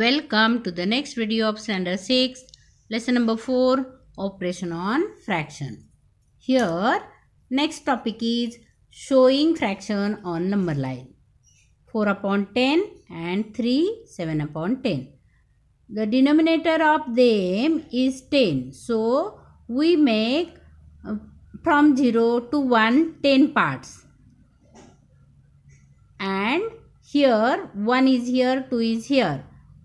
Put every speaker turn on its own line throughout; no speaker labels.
Welcome to the next video of standard 6 lesson number 4 operation on fraction. Here next topic is showing fraction on number line 4 upon 10 and 3 7 upon 10. The denominator of them is 10. So we make uh, from 0 to 1 10 parts and here 1 is here 2 is here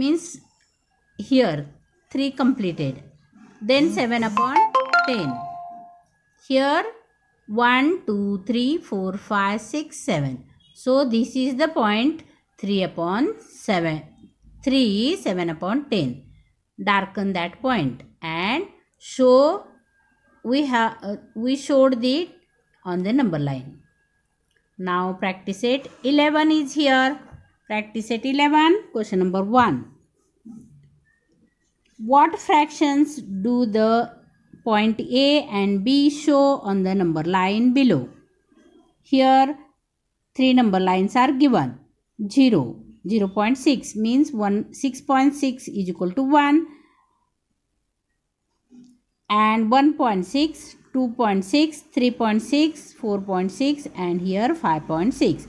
means here 3 completed then hmm. 7 upon 10 here 1 2 3 4 5 6 7 so this is the point 3 upon 7 3 7 upon 10 darken that point and show we have uh, we showed it on the number line now practice it 11 is here Practice at 11. Question number 1. What fractions do the point A and B show on the number line below? Here, three number lines are given. 0, 0 0.6 means 1, 6.6 is equal to 1 and 1.6, 2.6, 3.6, 4.6 and here 5.6.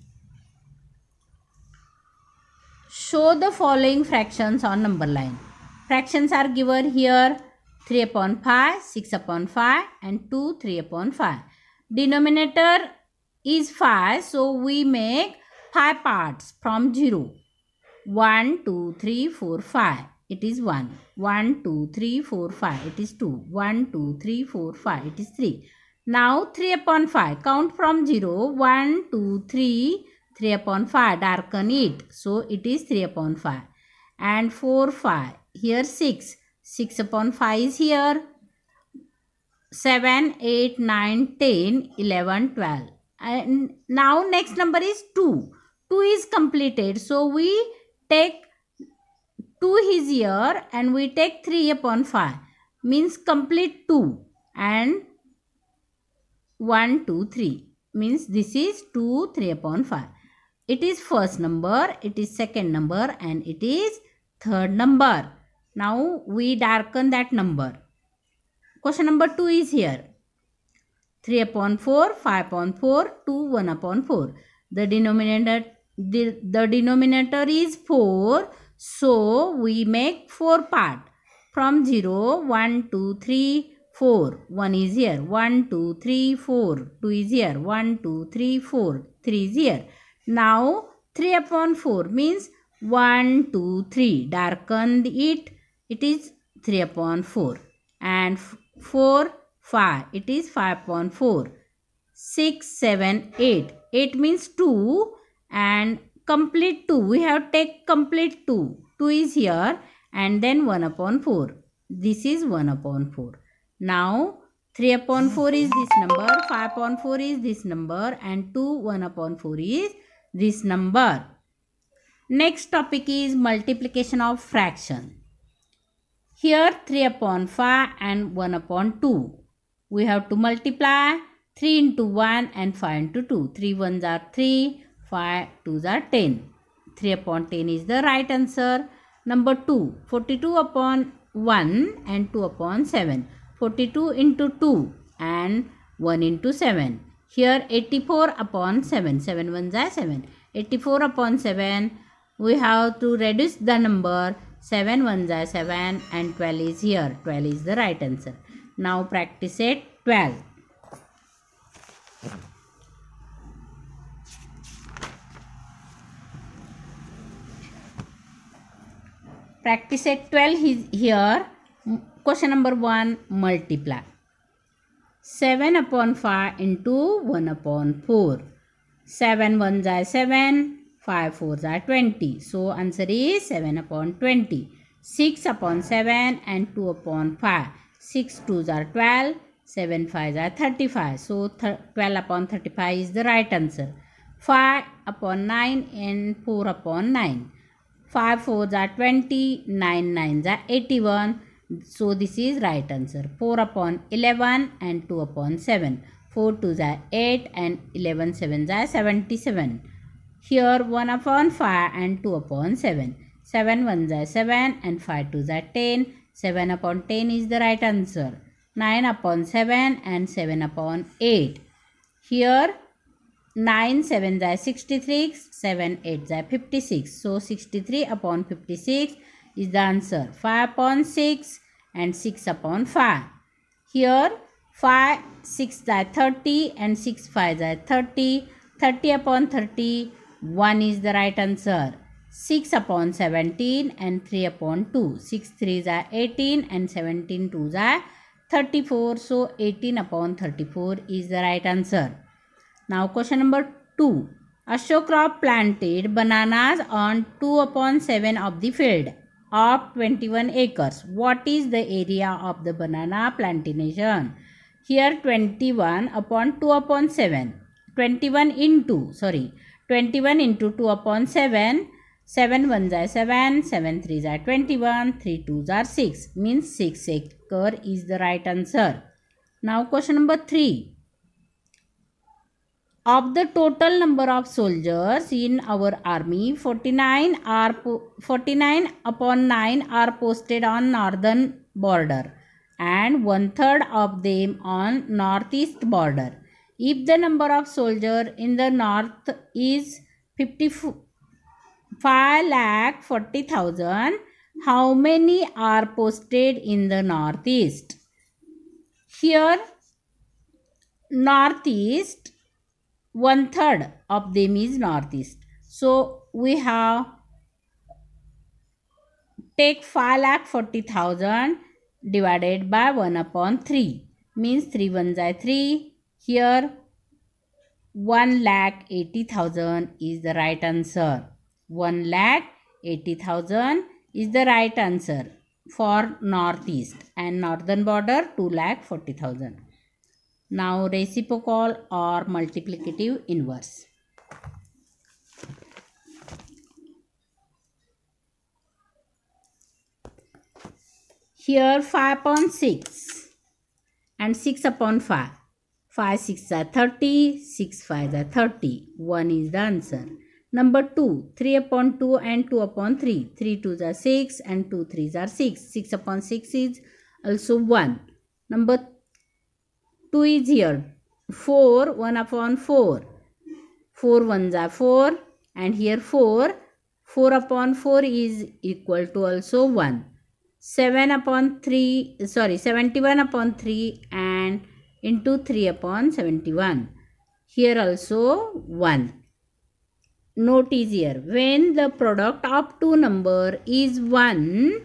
Show the following fractions on number line. Fractions are given here 3 upon 5, 6 upon 5 and 2, 3 upon 5. Denominator is 5 so we make 5 parts from 0. 1, 2, 3, 4, 5 it is 1 1 2 3 4 5 it is 2 1 2 3 4 5 it is 3 now 3 upon 5 count from 0 1 2 3 3 upon 5 darken it so it is 3 upon 5 and 4 5 here 6 6 upon 5 is here 7 8 9 10 11 12 and now next number is 2 2 is completed so we take 2 is here and we take 3 upon 5 means complete 2 and 1 2 3 means this is 2 3 upon 5 it is first number, it is second number and it is third number. Now we darken that number. Question number 2 is here. 3 upon 4, 5 upon 4, 2, 1 upon 4. The denominator, the, the denominator is 4. So we make 4 part. From 0, 1, 2, 3, 4. 1 is here. 1, 2, 3, 4. 2 is here. 1, 2, 3, 4. 3 is here. Now 3 upon 4 means 1, 2, 3. Darken it. It is 3 upon 4. And 4, 5. It is 5 upon 4. 6, 7, 8. 8 means 2 and complete 2. We have take complete 2. 2 is here and then 1 upon 4. This is 1 upon 4. Now 3 upon 4 is this number, 5 upon 4 is this number and 2, 1 upon 4 is this number. Next topic is multiplication of fraction. Here 3 upon 5 and 1 upon 2. We have to multiply 3 into 1 and 5 into 2. 3 ones are 3, 5 2s are 10. 3 upon 10 is the right answer. Number 2, 42 upon 1 and 2 upon 7. 42 into 2 and 1 into 7. Here 84 upon 7. 7 ones are 7. 84 upon 7. We have to reduce the number. 7 ones are 7 and 12 is here. 12 is the right answer. Now practice it 12. Practice it 12 is here. Question number 1 multiply. 7 upon 5 into 1 upon 4. 7 1s are 7, 5 4s are 20. So answer is 7 upon 20. 6 upon 7 and 2 upon 5. 6 2s are 12, 7 5s are 35. So th 12 upon 35 is the right answer. 5 upon 9 and 4 upon 9. 5 4s are 20, 9 9s are 81. So this is right answer. 4 upon 11 and 2 upon 7. 4 to the 8 and 11 7 is 77. Here 1 upon 5 and 2 upon 7. 7 one is 7 and 5 2 is 10. 7 upon 10 is the right answer. 9 upon 7 and 7 upon 8. Here 9 seven is sixty 7 Seven eight is 56. So 63 upon 56 is the answer 5 upon 6 and 6 upon 5 here 5 6 by 30 and 6 5 by 30 30 upon 30 1 is the right answer 6 upon 17 and 3 upon 2 6 3 are 18 and 17 2 are 34 so 18 upon 34 is the right answer now question number 2 a show crop planted bananas on 2 upon 7 of the field of 21 acres. What is the area of the banana plantation? Here 21 upon 2 upon 7. 21 into, sorry, 21 into 2 upon 7. 7 1s are 7, 7 3s are 21, 3 2s are 6. Means 6 acre is the right answer. Now question number 3 of the total number of soldiers in our army 49 are 49 upon 9 are posted on northern border and one third of them on northeast border if the number of soldiers in the north is 55 lakh 40000 how many are posted in the northeast here northeast one third of them is northeast so we have take 5 lakh 40,000 divided by 1 upon 3 means 3 ones by 3 here 1 lakh 80,000 is the right answer 1 lakh 80,000 is the right answer for northeast and northern border 2 lakh 40,000 now reciprocal or multiplicative inverse. Here 5 upon 6 and 6 upon 5. 5 6 are 30, 6 5 are 30. 1 is the answer. Number 2, 3 upon 2 and 2 upon 3. 3 two are 6 and 2 3s are 6. 6 upon 6 is also 1. Number 2 is here. 4, 1 upon 4. 4 ones are 4 and here 4. 4 upon 4 is equal to also 1. 7 upon 3, sorry, 71 upon 3 and into 3 upon 71. Here also 1. Note is here. When the product of two number is 1,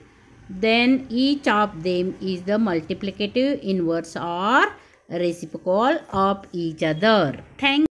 then each of them is the multiplicative inverse or reciprocal of each other. Thank